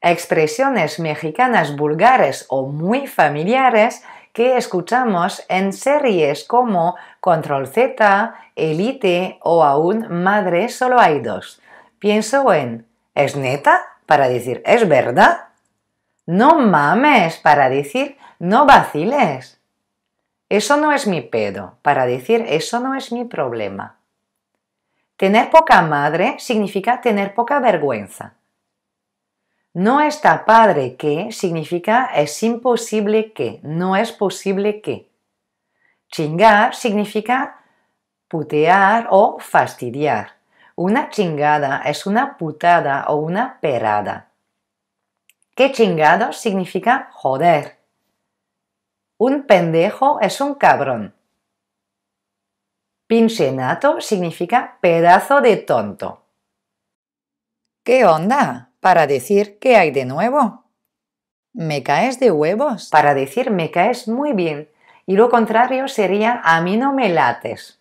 expresiones mexicanas vulgares o muy familiares que escuchamos en series como Control Z, Elite o aún Madre solo hay dos. Pienso en ¿es neta? para decir ¿es verdad? No mames para decir no vaciles. Eso no es mi pedo para decir eso no es mi problema. Tener poca madre significa tener poca vergüenza no está padre que significa es imposible que, no es posible que. Chingar significa putear o fastidiar. Una chingada es una putada o una perada. ¿Qué chingado significa joder? Un pendejo es un cabrón. Pinchenato significa pedazo de tonto. ¿Qué onda? para decir ¿qué hay de nuevo? Me caes de huevos para decir me caes muy bien y lo contrario sería a mí no me lates.